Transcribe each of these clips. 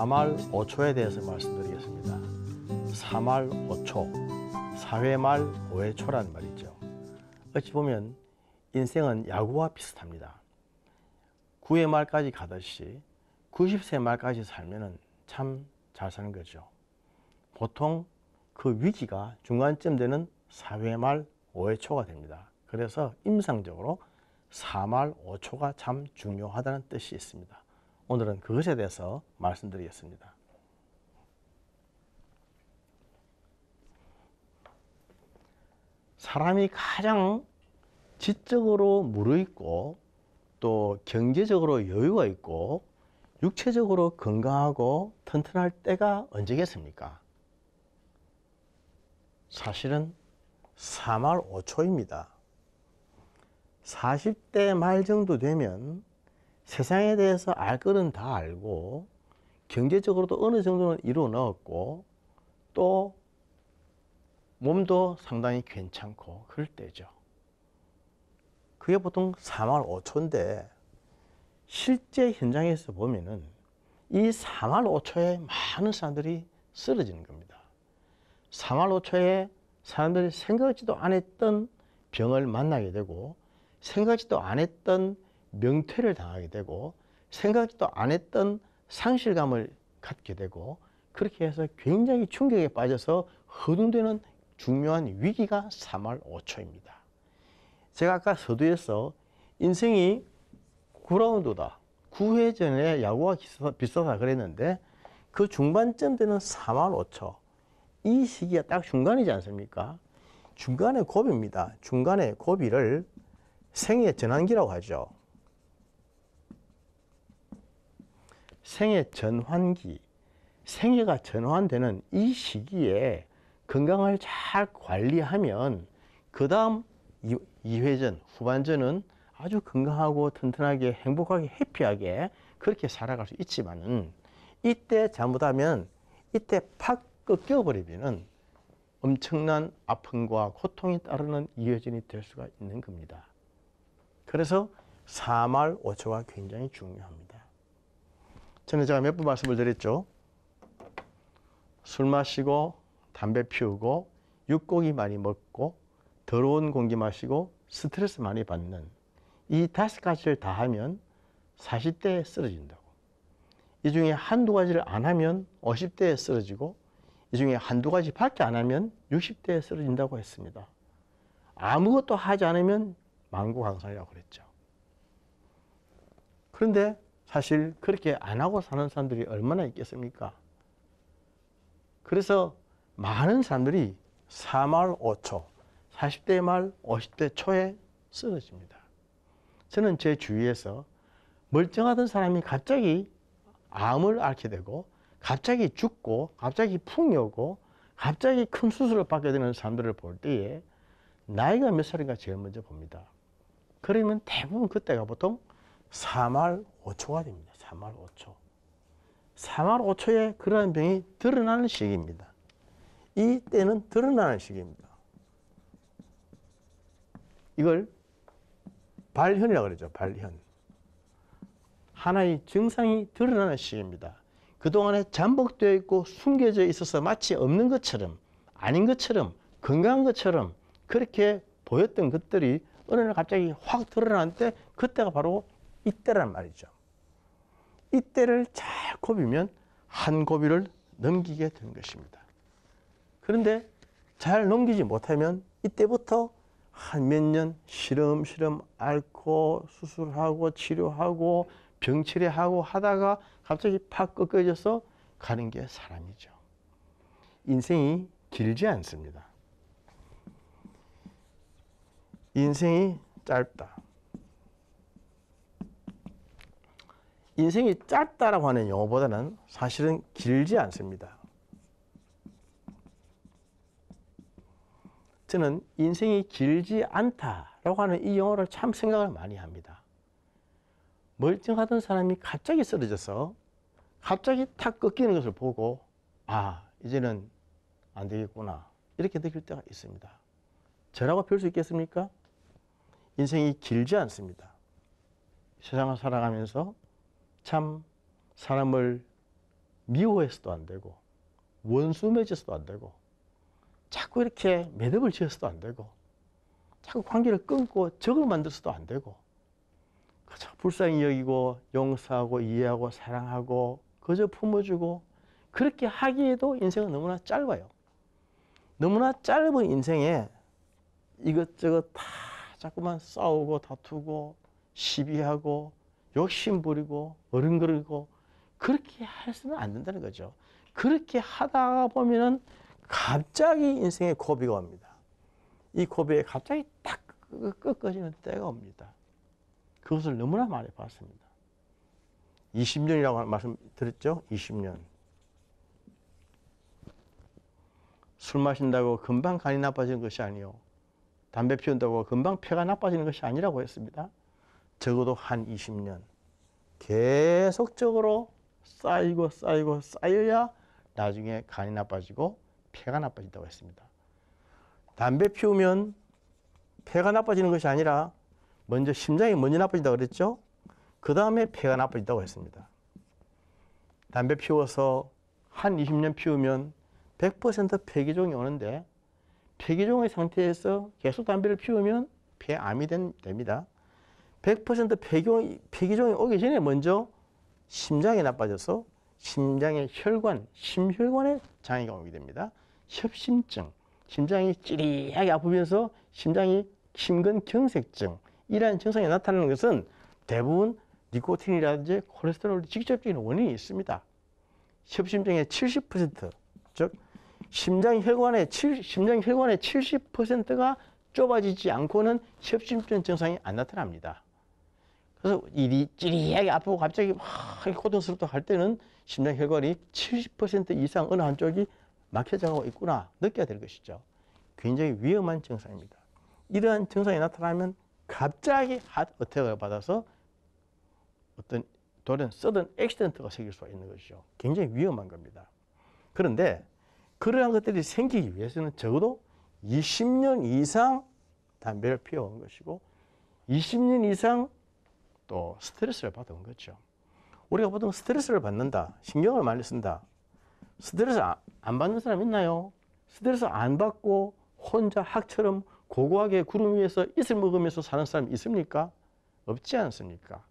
사말 5초에 대해서 말씀드리겠습니다. 사말 5초, 사회말 5회초란 말이죠. 어찌 보면 인생은 야구와 비슷합니다. 9회 말까지 가듯이 90세 말까지 살면 참 잘 사는 거죠. 보통 그 위기가 중간쯤 되는 4회 말 5회 초가 됩니다. 그래서 임상적으로 4말 5초가 참 중요하다는 뜻이 있습니다. 오늘은 그것에 대해서 말씀드리겠습니다. 사람이 가장 지적으로 무르익고 또 경제적으로 여유가 있고 육체적으로 건강하고 튼튼할 때가 언제겠습니까? 사실은 3월 5초입니다. 40대 말 정도 되면 세상에 대해서 알 거는 다 알고 경제적으로도 어느 정도는 이루어 넣었고 또 몸도 상당히 괜찮고 그럴 때죠. 그게 보통 4만 5초인데 실제 현장에서 보면은 이 4만 5초에 많은 사람들이 쓰러지는 겁니다. 4만 5초에 사람들이 생각지도 않았던 병을 만나게 되고 생각지도 않았던 명퇴를 당하게 되고 생각도 지안 했던 상실감을 갖게 되고 그렇게 해서 굉장히 충격에 빠져서 허둥대는 중요한 위기가 3월 5초입니다. 제가 아까 서두에서 인생이 9라운드다. 9회 전에 야구가 비싸다 그랬는데 그 중반쯤 되는 3월 5초 이 시기가 딱 중간이지 않습니까? 중간의 고비입니다. 중간의 고비를 생애 전환기라고 하죠. 생애 전환기, 생애가 전환되는 이 시기에 건강을 잘 관리하면 그 다음 2회전, 후반전은 아주 건강하고 튼튼하게 행복하게 해피하게 그렇게 살아갈 수 있지만은 이때 잘못하면 이때 팍꺾여버리면 엄청난 아픔과 고통이 따르는 이어진이 될 수가 있는 겁니다. 그래서 4말 5초가 굉장히 중요합니다. 전에 제가 몇 번 말씀을 드렸죠. 술 마시고 담배 피우고 육고기 많이 먹고 더러운 공기 마시고 스트레스 많이 받는 이 다섯 가지를 다 하면 40대에 쓰러진다고. 이 중에 한두 가지를 안 하면 50대에 쓰러지고 이 중에 한두 가지 밖에 안 하면 60대에 쓰러진다고 했습니다. 아무것도 하지 않으면 망고 강상이라고 그랬죠. 그런데 사실 그렇게 안 하고 사는 사람들이 얼마나 있겠습니까? 그래서 많은 사람들이 4말 5초, 40대 말 50대 초에 쓰러집니다. 저는 제 주위에서 멀쩡하던 사람이 갑자기 암을 앓게 되고 갑자기 죽고 갑자기 풍이 오고 갑자기 큰 수술을 받게 되는 사람들을 볼 때에 나이가 몇 살인가 제일 먼저 봅니다. 그러면 대부분 그때가 보통 3할 5초가 됩니다. 3할 5초. 3할 5초에 그러한 병이 드러나는 시기입니다. 이 때는 드러나는 시기입니다. 이걸 발현이라고 그러죠. 발현. 하나의 증상이 드러나는 시기입니다. 그동안에 잠복되어 있고 숨겨져 있어서 마치 없는 것처럼 아닌 것처럼 건강한 것처럼 그렇게 보였던 것들이 어느 날 갑자기 확 드러날 때 그때가 바로 이때란 말이죠. 이때를 잘 곱이면 한 고비를 넘기게 된 것입니다. 그런데 잘 넘기지 못하면 이때부터 한 몇 년 시름시름 앓고 수술하고 치료하고 병치레하고 하다가 갑자기 팍 꺾여져서 가는 게 사람이죠. 인생이 길지 않습니다. 인생이 짧다. 인생이 짧다라고 하는 용어보다는 사실은 길지 않습니다. 저는 인생이 길지 않다라고 하는 이 영어를 참 생각을 많이 합니다. 멀쩡하던 사람이 갑자기 쓰러져서 갑자기 탁 꺾이는 것을 보고 아 이제는 안 되겠구나 이렇게 느낄 때가 있습니다. 저라고 배수 있겠습니까? 인생이 길지 않습니다. 세상을 살아가면서 참 사람을 미워해서도 안 되고 원수 맺어서도 안 되고 자꾸 이렇게 매듭을 지어서도 안 되고 자꾸 관계를 끊고 적을 만들어서도 안 되고 그저 불쌍히 여기고 용서하고 이해하고 사랑하고 그저 품어주고 그렇게 하기에도 인생은 너무나 짧아요. 너무나 짧은 인생에 이것저것 다 자꾸만 싸우고 다투고 시비하고 욕심 부리고 어른거리고 그렇게 할 수는 안 된다는 거죠. 그렇게 하다가 보면은 갑자기 인생에 고비가 옵니다. 이 고비에 갑자기 딱 그 꺾어지는 때가 옵니다. 그것을 너무나 많이 봤습니다. 20년이라고 말씀드렸죠? 20년. 술 마신다고 금방 간이 나빠지는 것이 아니요. 담배 피운다고 금방 폐가 나빠지는 것이 아니라고 했습니다. 적어도 한 20년 계속적으로 쌓이고 쌓이고 쌓여야 나중에 간이 나빠지고 폐가 나빠진다고 했습니다. 담배 피우면 폐가 나빠지는 것이 아니라 먼저 심장이 먼저 나빠진다고 그랬죠? 그 다음에 폐가 나빠진다고 했습니다. 담배 피워서 한 20년 피우면 100% 폐기종이 오는데 폐기종의 상태에서 계속 담배를 피우면 폐암이 됩니다. 100% 폐경, 폐기종이 오기 전에 먼저 심장이 나빠져서 심장의 혈관, 심혈관에 장애가 오게 됩니다. 협심증, 심장이 찌릿하게 아프면서 심장이 심근경색증 이러한 증상이 나타나는 것은 대부분 니코틴이라든지 콜레스테롤이 직접적인 원인이 있습니다. 협심증의 70%즉 심장 혈관의 심장 혈관의 70%가 좁아지지 않고는 협심증 증상이 안 나타납니다. 그래서 일이 찌리하게 아프고 갑자기 막 고통스럽다 할 때는 심장 혈관이 70% 이상 어느 한쪽이 막혀져가고 있구나 느껴야 될 것이죠. 굉장히 위험한 증상입니다. 이러한 증상이 나타나면 갑자기 핫 어택을 받아서 어떤 돌은 써든 액시던트가 생길 수가 있는 것이죠. 굉장히 위험한 겁니다. 그런데 그러한 것들이 생기기 위해서는 적어도 20년 이상 담배를 피워온 것이고 20년 이상 또 스트레스를 받은 거죠. 우리가 보통 스트레스를 받는다, 신경을 많이 쓴다. 스트레스 안 받는 사람 있나요? 스트레스 안 받고 혼자 학처럼 고고하게 구름 위에서 이슬 먹으면서 사는 사람 있습니까? 없지 않습니까?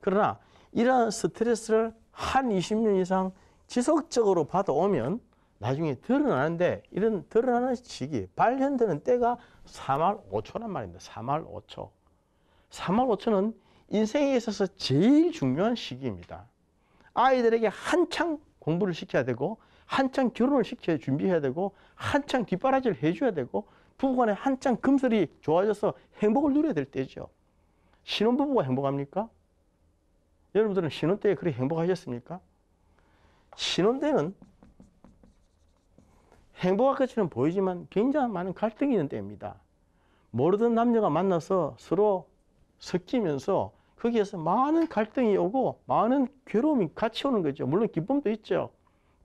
그러나 이러한 스트레스를 한 20년 이상 지속적으로 받아오면 나중에 드러나는데 이런 드러나는 시기, 발현되는 때가 3월 5초란 말입니다. 3월 5초. 3월 5초는 인생에 있어서 제일 중요한 시기입니다. 아이들에게 한창 공부를 시켜야 되고 한창 결혼을 시켜 준비해야 되고 한창 뒷바라지를 해줘야 되고 부부간에 한창 금슬이 좋아져서 행복을 누려야 될 때죠. 신혼부부가 행복합니까? 여러분들은 신혼 때에 그렇게 행복하셨습니까? 신혼 때는 행복할 것처럼 보이지만 굉장히 많은 갈등이 있는 때입니다. 모르던 남녀가 만나서 서로 섞이면서 거기에서 많은 갈등이 오고 많은 괴로움이 같이 오는 거죠. 물론 기쁨도 있죠.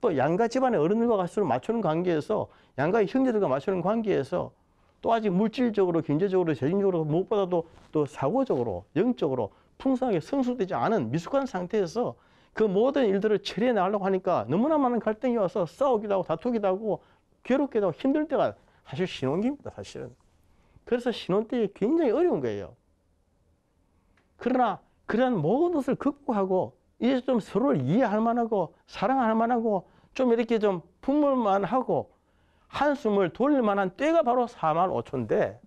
또 양가 집안의 어른들과 갈수록 맞추는 관계에서 양가의 형제들과 맞추는 관계에서 또 아직 물질적으로 경제적으로 재정적으로 무엇보다도 또 사고적으로 영적으로 풍성하게 성숙되지 않은 미숙한 상태에서 그 모든 일들을 처리해 나가려고 하니까 너무나 많은 갈등이 와서 싸우기도 하고 다투기도 하고 괴롭기도 하고 힘들 때가 사실 신혼기입니다 사실은 그래서 신혼 때 굉장히 어려운 거예요 그러나 그런 모든 것을 극복하고 이제 좀 서로를 이해할 만하고 사랑할 만하고 좀 이렇게 좀 품을 만하고 한숨을 돌릴 만한 때가 바로 4만 5천인데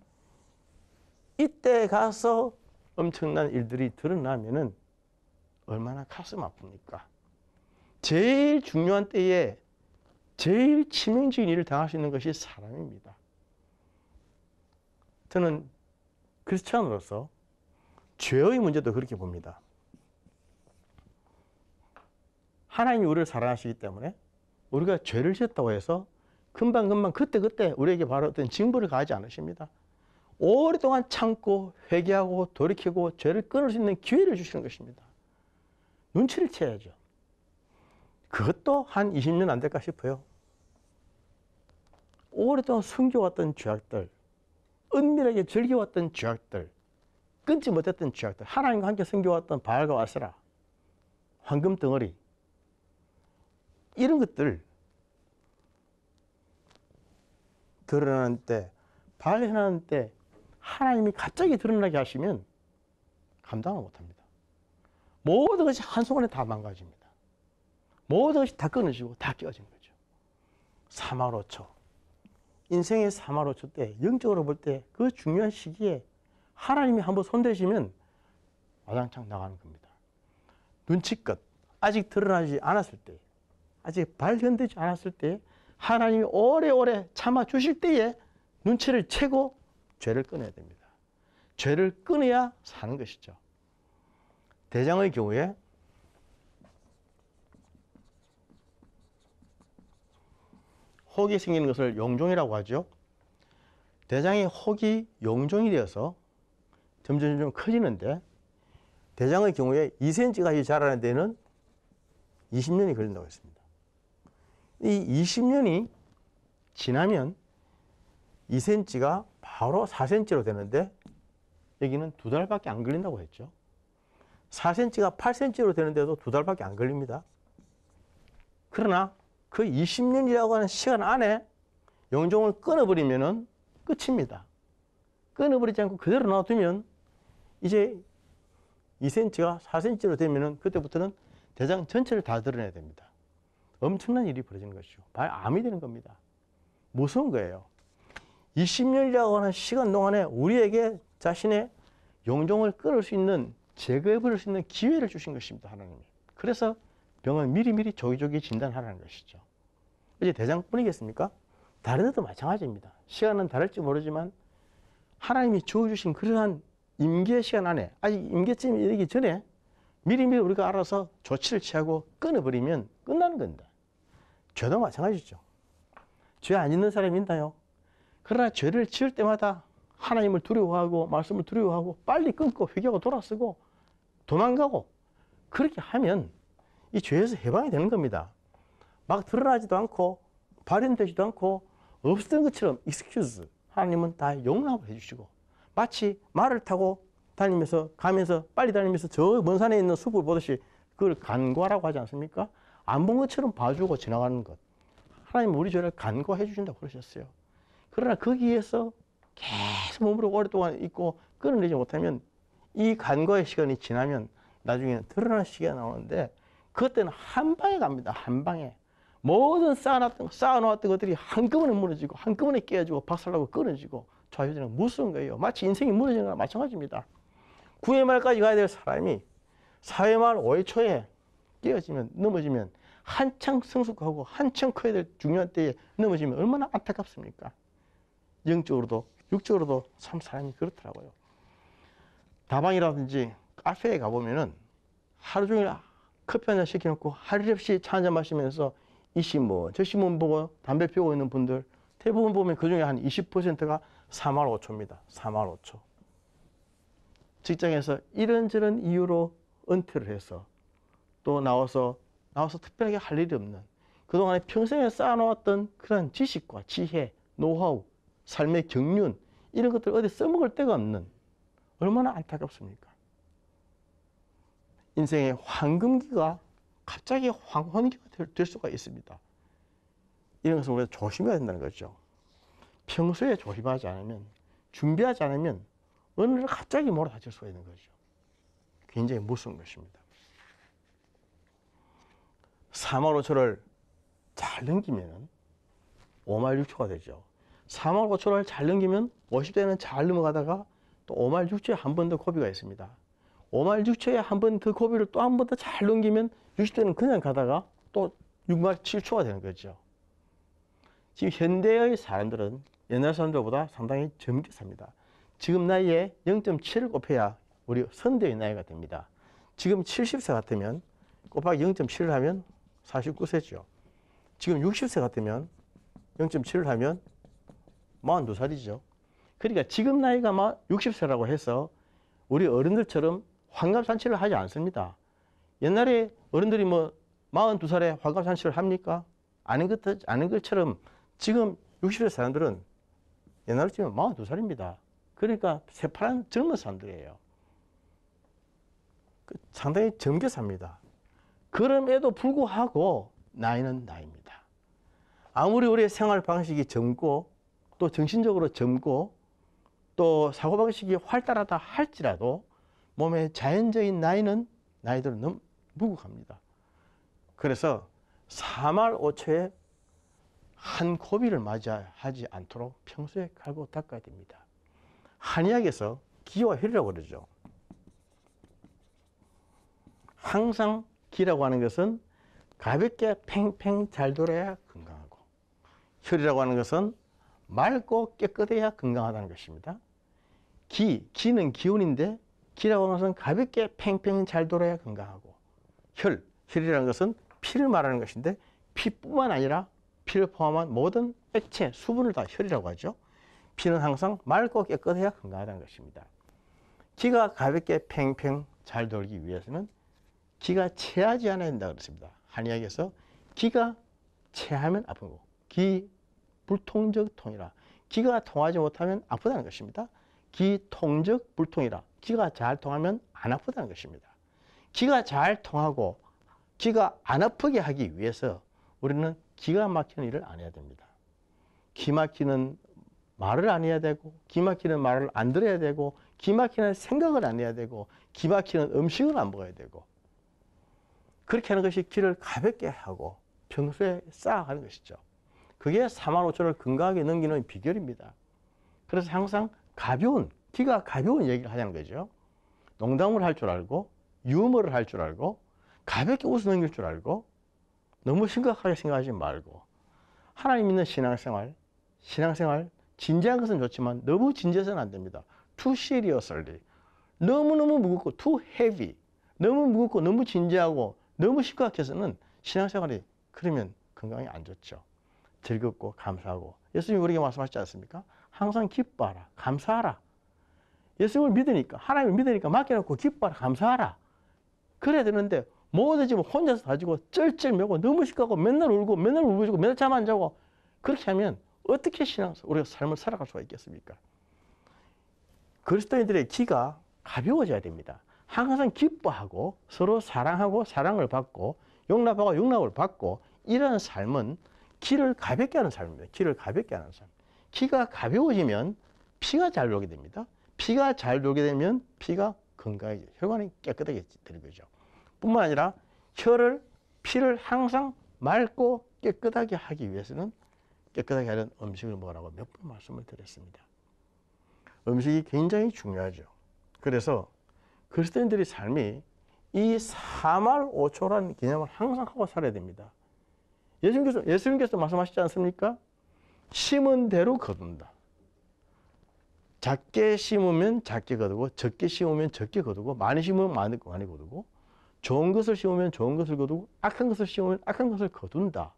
이때 가서 엄청난 일들이 드러나면은 얼마나 가슴 아픕니까? 제일 중요한 때에 제일 치명적인 일을 당할 수 있는 것이 사람입니다. 저는 크리스천으로서 죄의 문제도 그렇게 봅니다. 하나님이 우리를 사랑하시기 때문에 우리가 죄를 지었다고 해서 금방금방 그때그때 우리에게 바로 어떤 징벌을 가하지 않으십니다. 오랫동안 참고 회개하고 돌이키고 죄를 끊을 수 있는 기회를 주시는 것입니다. 눈치를 채야죠. 그것도 한 20년 안 될까 싶어요. 오랫동안 숨겨왔던 죄악들, 은밀하게 즐겨왔던 죄악들, 끊지 못했던 죄악들, 하나님과 함께 생겨왔던 바알과 와세라, 황금 덩어리, 이런 것들 드러나는 때, 발현하는 때 하나님이 갑자기 드러나게 하시면 감당을 못합니다. 모든 것이 한순간에 다 망가집니다. 모든 것이 다 끊어지고 다깨어진 거죠. 3월 5초. 인생의 3월 5초 때, 영적으로 볼 때 그 중요한 시기에 하나님이 한번 손대시면 와장창 나가는 겁니다. 눈치껏 아직 드러나지 않았을 때 아직 발견되지 않았을 때 하나님이 오래오래 참아주실 때에 눈치를 채고 죄를 끊어야 됩니다. 죄를 끊어야 사는 것이죠. 대장의 경우에 혹이 생기는 것을 용종이라고 하죠. 대장의 혹이 용종이 되어서 점점 점점 커지는데 대장의 경우에 2cm까지 자라는 데는 20년이 걸린다고 했습니다. 이 20년이 지나면 2cm가 바로 4cm로 되는데 여기는 두 달밖에 안 걸린다고 했죠. 4cm가 8cm로 되는데도 두 달밖에 안 걸립니다. 그러나 그 20년이라고 하는 시간 안에 영종을 끊어버리면 끝입니다. 끊어버리지 않고 그대로 놔두면 이제 2cm가 4cm로 되면은 그때부터는 대장 전체를 다 드러내야 됩니다. 엄청난 일이 벌어지는 것이죠. 발 암이 되는 겁니다. 무서운 거예요. 20년이라고 하는 시간 동안에 우리에게 자신의 용종을 끌을 수 있는 제거해 버릴 수 있는 기회를 주신 것입니다. 하나님이. 그래서 병을 미리미리 조기조기 진단하라는 것이죠. 이제 대장뿐이겠습니까? 다른 데도 마찬가지입니다. 시간은 다를지 모르지만 하나님이 주어주신 그러한 임계 시간 안에 아직 임계쯤이 이르기 전에 미리미리 우리가 알아서 조치를 취하고 끊어버리면 끝나는 겁니다. 죄도 마찬가지죠. 죄안 짓는 사람이 있나요? 그러나 죄를 지을 때마다 하나님을 두려워하고 말씀을 두려워하고 빨리 끊고 회개하고 돌아서고 도망가고 그렇게 하면 이 죄에서 해방이 되는 겁니다. 막 드러나지도 않고 발현되지도 않고 없었던 것처럼 익스큐즈 하나님은 다 용납을 해주시고 마치 말을 타고 다니면서 가면서 빨리 다니면서 저 먼 산에 있는 숲을 보듯이 그걸 간과라고 하지 않습니까? 안 본 것처럼 봐주고 지나가는 것. 하나님 우리 죄를 간과해 주신다고 그러셨어요. 그러나 거기에서 계속 몸으로 오랫동안 있고 끊어내지 못하면 이 간과의 시간이 지나면 나중에 는 드러나는 시기가 나오는데 그때는 한 방에 갑니다. 한 방에. 모든 쌓아놨던, 쌓아놓았던 것들이 한꺼번에 무너지고 한꺼번에 깨지고 박살나고 끊어지고 좌회전은 무슨 거예요. 마치 인생이 무너지는 거나 마찬가지입니다. 9회 말까지 가야 될 사람이 4회 말 5회 초에 깨어지면 넘어지면 한창 성숙하고 한창 커야 될 중요한 때에 넘어지면 얼마나 안타깝습니까? 영적으로도 육적으로도 참 사람이 그렇더라고요. 다방이라든지 카페에 가보면은 하루 종일 커피 한잔 시켜놓고 하루 없이 차한잔 마시면서 이 신문, 저 신문 보고 담배 피우고 있는 분들 대부분 보면 그 중에 한 20%가 3할 5초입니다. 3할 5초. 직장에서 이런저런 이유로 은퇴를 해서 또 나와서 나와서 특별하게 할 일이 없는 그동안에 평생에 쌓아놓았던 그런 지식과 지혜, 노하우, 삶의 경륜 이런 것들 어디 써먹을 데가 없는 얼마나 안타깝습니까? 인생의 황금기가 갑자기 황혼기가 될, 수가 있습니다. 이런 것을 우리가 조심해야 된다는 거죠. 평소에 조심하지 않으면 준비하지 않으면 어느 날 갑자기 몰아다칠 수가 있는 거죠. 굉장히 무서운 것입니다. 3월 5초를 잘 넘기면 5말 6초가 되죠. 3월 5초를 잘 넘기면 50대는 잘 넘어가다가 또 5말 6초에 한 번 더 고비가 있습니다. 5말 6초에 한 번 더 고비를 또 한 번 더 잘 넘기면 60대는 그냥 가다가 또 6말 7초가 되는 거죠. 지금 현대의 사람들은 옛날 사람들보다 상당히 젊게 삽니다. 지금 나이에 0.7을 곱해야 우리 선대의 나이가 됩니다. 지금 70세 같으면 곱하기 0.7을 하면 49세죠. 지금 60세 같으면 0.7을 하면 42살이죠. 그러니까 지금 나이가 60세라고 해서 우리 어른들처럼 환갑잔치를 하지 않습니다. 옛날에 어른들이 뭐 42살에 환갑잔치를 합니까? 아닌, 것, 아닌 것처럼 지금 60세 사람들은 옛날로 치면 42살입니다. 그러니까 새파란 젊은 사람들이에요. 그 상당히 정교사입니다. 그럼에도 불구하고 나이는 나이입니다. 아무리 우리의 생활 방식이 젊고 또 정신적으로 젊고 또 사고방식이 활달하다 할지라도 몸의 자연적인 나이는 나이대로 넘, 무국합니다. 그래서 3월 5초에 한 고비를 맞이하지 않도록 평소에 갈고 닦아야 됩니다. 한의학에서 기와 혈이라고 그러죠. 항상 기라고 하는 것은 가볍게 팽팽 잘 돌아야 건강하고 혈이라고 하는 것은 맑고 깨끗해야 건강하다는 것입니다. 기, 기는 기운인데 기라고 하는 것은 가볍게 팽팽 잘 돌아야 건강하고 혈, 혈이라는 것은 피를 말하는 것인데 피뿐만 아니라 피를 포함한 모든 액체, 수분을 다 혈이라고 하죠. 피는 항상 맑고 깨끗해야 건강하다는 것입니다. 기가 가볍게 팽팽 잘 돌기 위해서는 기가 체하지 않아야 된다 그랬습니다. 한의학에서 기가 체하면 아픈 거, 기 불통적 통이라 기가 통하지 못하면 아프다는 것입니다. 기통적 불통이라 기가 잘 통하면 안 아프다는 것입니다. 기가 잘 통하고 기가 안 아프게 하기 위해서 우리는 기가 막히는 일을 안 해야 됩니다. 기막히는 말을 안 해야 되고 기막히는 말을 안 들어야 되고 기막히는 생각을 안 해야 되고 기막히는 음식을 안 먹어야 되고 그렇게 하는 것이 길을 가볍게 하고 평소에 쌓아가는 것이죠. 그게 4만 5천을 건강하게 넘기는 비결입니다. 그래서 항상 가벼운, 키가 가벼운 얘기를 하자는 거죠. 농담을 할 줄 알고, 유머를 할 줄 알고, 가볍게 웃어 넘길 줄 알고, 너무 심각하게 생각하지 말고 하나님 있는 신앙생활, 신앙생활 진지한 것은 좋지만 너무 진지해서는 안 됩니다. too seriously. 너무너무 무겁고 too heavy. 너무 무겁고 너무 진지하고 너무 심각해서는 신앙생활이 그러면 건강에 안 좋죠. 즐겁고 감사하고 예수님이 우리에게 말씀하시지 않습니까? 항상 기뻐하라, 감사하라. 예수님을 믿으니까, 하나님을 믿으니까 맡겨놓고 기뻐하라, 감사하라. 그래야 되는데 모든 집을 혼자서 가지고 쩔쩔 매고 너무 식하고 맨날 울고 맨날 울부짖고 맨날 잠 안 자고 그렇게 하면 어떻게 신앙 우리가 삶을 살아갈 수가 있겠습니까? 그리스도인들의 기가 가벼워져야 됩니다. 항상 기뻐하고 서로 사랑하고 사랑을 받고 용납하고 용납을 받고 이런 삶은 기를 가볍게 하는 삶입니다. 기를 가볍게 하는 삶. 기가 가벼워지면 피가 잘 돌게 됩니다. 피가 잘 돌게 되면 피가 건강해져 혈관이 깨끗하게 되는 거죠. 뿐만 아니라 혀를 피를 항상 맑고 깨끗하게 하기 위해서는 깨끗하게 하는 음식을 먹으라고 몇 번 말씀을 드렸습니다. 음식이 굉장히 중요하죠. 그래서 그리스도인들의 삶이 이 3할 5초라는 개념을 항상 하고 살아야 됩니다. 예수님께서, 예수님께서 말씀하시지 않습니까? 심은 대로 거둔다. 작게 심으면 작게 거두고 적게 심으면 적게 거두고 많이 심으면 많이 거두고 좋은 것을 심으면 좋은 것을 거두고 악한 것을 심으면 악한 것을 거둔다.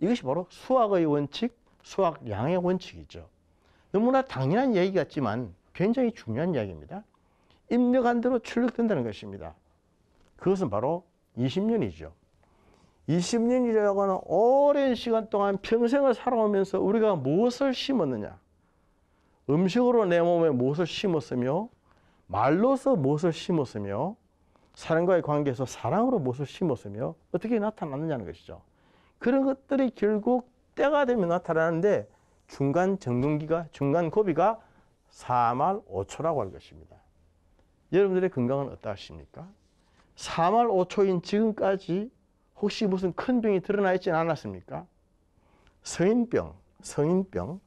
이것이 바로 수학의 원칙, 수학 양의 원칙이죠. 너무나 당연한 얘기 같지만 굉장히 중요한 이야기입니다. 입력한 대로 출력된다는 것입니다. 그것은 바로 20년이죠. 20년이라고 하는 오랜 시간 동안 평생을 살아오면서 우리가 무엇을 심었느냐? 음식으로 내 몸에 무엇을 심었으며, 말로서 무엇을 심었으며, 사람과의 관계에서 사랑으로 무엇을 심었으며 어떻게 나타났느냐는 것이죠. 그런 것들이 결국 때가 되면 나타나는데 중간 정동기가 중간 고비가 4말 5초라고 할 것입니다. 여러분들의 건강은 어떠하십니까? 4말 5초인 지금까지 혹시 무슨 큰 병이 드러나 있지 않았습니까? 성인병, 성인병.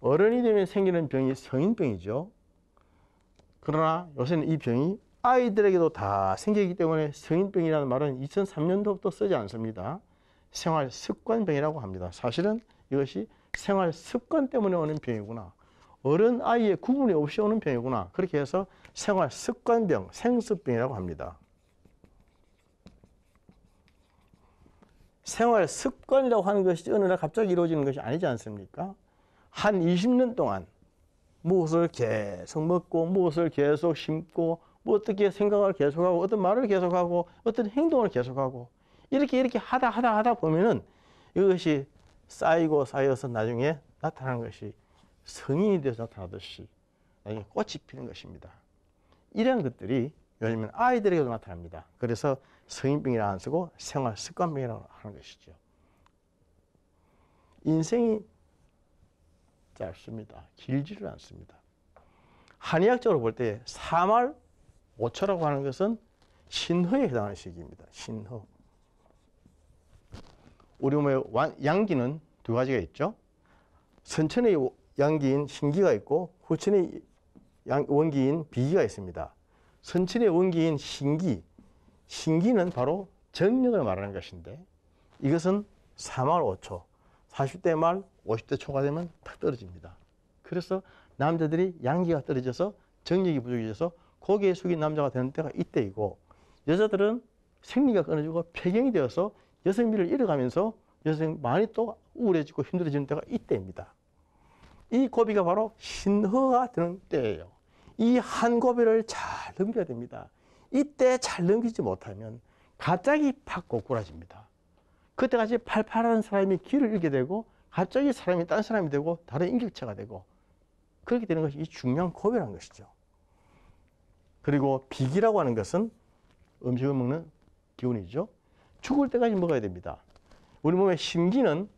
어른이 되면 생기는 병이 성인병이죠. 그러나 요새는 이 병이 아이들에게도 다 생기기 때문에 성인병이라는 말은 2003년도부터 쓰지 않습니다. 생활 습관병이라고 합니다. 사실은 이것이 생활 습관 때문에 오는 병이구나. 어른 아이의 구분이 없이 오는 병이구나. 그렇게 해서 생활 습관병, 생습병이라고 합니다. 생활 습관이라고 하는 것이 어느 날 갑자기 이루어지는 것이 아니지 않습니까? 한 20년 동안 무엇을 계속 먹고 무엇을 계속 심고 뭐 어떻게 생각을 계속하고 어떤 말을 계속하고 어떤 행동을 계속하고 이렇게 이렇게 하다 하다 하다 보면은 이것이 쌓이고 쌓여서 나중에 나타나는 것이 성인이 되어서 나타나듯이 나중에 꽃이 피는 것입니다. 이런 것들이 요즘에 아이들에게도 나타납니다. 그래서 성인병이라 안 쓰고 생활 습관병이라고 하는 것이죠. 인생이 짧습니다. 길지를 않습니다. 한의학적으로 볼때 3월 5초라고 하는 것은 신허에 해당하는 시기입니다. 신허. 우리몸의 양기는 두 가지가 있죠. 선천의 양기인 신기가 있고 후천의 원기인 비기가 있습니다. 선천의 원기인 신기, 신기는 바로 정력을 말하는 것인데 이것은 4말 5초, 40대 말 50대 초가 되면 탁 떨어집니다. 그래서 남자들이 양기가 떨어져서 정력이 부족해져서 고개 숙인 남자가 되는 때가 이때이고 여자들은 생리가 끊어지고 폐경이 되어서 여성미를 잃어가면서 여성 많이 또 우울해지고 힘들어지는 때가 이때입니다. 이 고비가 바로 신허가 되는 때예요. 이 한 고비를 잘 넘겨야 됩니다. 이때 잘 넘기지 못하면 갑자기 팍 고꾸라집니다. 그때까지 팔팔한 사람이 길을 잃게 되고 갑자기 사람이 딴 사람이 되고 다른 인격체가 되고 그렇게 되는 것이 이 중요한 고비라는 것이죠. 그리고 비기라고 하는 것은 음식을 먹는 기운이죠. 죽을 때까지 먹어야 됩니다. 우리 몸의 심기는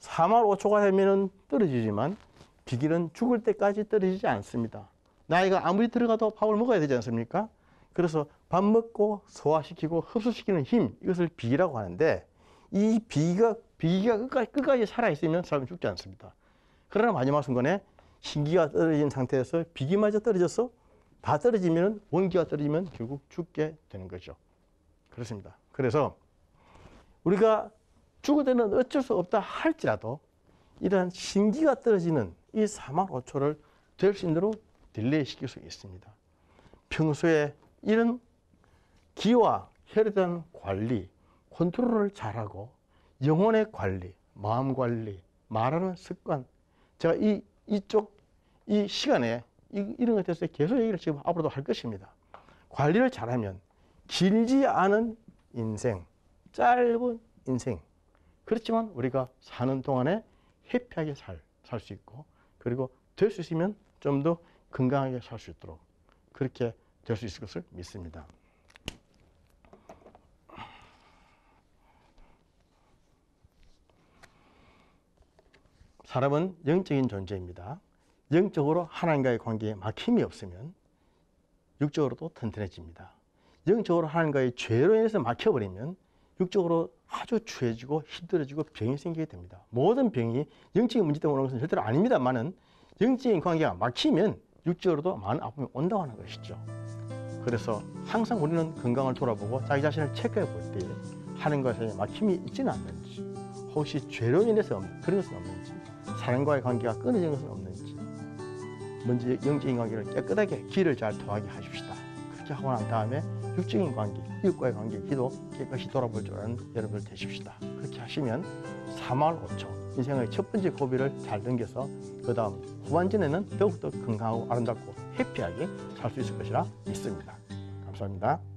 3월 5초가 되면 떨어지지만 비기는 죽을 때까지 떨어지지 않습니다. 나이가 아무리 들어가도 밥을 먹어야 되지 않습니까? 그래서 밥 먹고 소화시키고 흡수시키는 힘, 이것을 비기라고 하는데 이 비기가, 비기가 끝까지, 끝까지 살아있으면 사람이 죽지 않습니다. 그러나 마지막 순간에 신기가 떨어진 상태에서 비기마저 떨어져서 다 떨어지면 원기가 떨어지면 결국 죽게 되는 거죠. 그렇습니다. 그래서 우리가 죽어대는 어쩔 수 없다 할지라도 이러한 신기가 떨어지는 이 3만 5초를 될 수 있도록 딜레이 시킬 수 있습니다. 평소에 이런 기와 혈에 대한 관리, 컨트롤을 잘하고 영혼의 관리, 마음 관리, 말하는 습관 제가 이, 이쪽 이 시간에 이, 이런 것에 대해서 계속 얘기를 지금 앞으로도 할 것입니다. 관리를 잘하면 길지 않은 인생, 짧은 인생. 그렇지만 우리가 사는 동안에 해피하게 살, 살 수 있고, 그리고 될 수 있으면 좀 더 건강하게 살 수 있도록 그렇게 될 수 있을 것을 믿습니다. 사람은 영적인 존재입니다. 영적으로 하나님과의 관계에 막힘이 없으면 육적으로도 튼튼해집니다. 영적으로 하나님과의 죄로 인해서 막혀버리면 육적으로 아주 죄해지고 힘들어지고 병이 생기게 됩니다. 모든 병이 영적인 문제 때문에 오는 것은 절대로 아닙니다만은 영적인 관계가 막히면 육적으로도 많은 아픔이 온다고 하는 것이죠. 그래서 항상 우리는 건강을 돌아보고 자기 자신을 체크해 볼 때하나님과 막힘이 있지는 않는지 혹시 죄로 인해서 그런 것은 없는지 사람과의 관계가 끊어진 것은 없는지 먼저 영적인 관계를 깨끗하게 길을 잘 통하게 하십시다. 그렇게 하고 난 다음에 육적인 관계, 이웃과의 관계, 기도 깨끗이 돌아볼 줄 아는 여러분들 되십시다. 그렇게 하시면 3월 5초 인생의 첫 번째 고비를 잘 넘겨서 그 다음 후반전에는 더욱더 건강하고 아름답고 해피하게 살 수 있을 것이라 믿습니다. 감사합니다.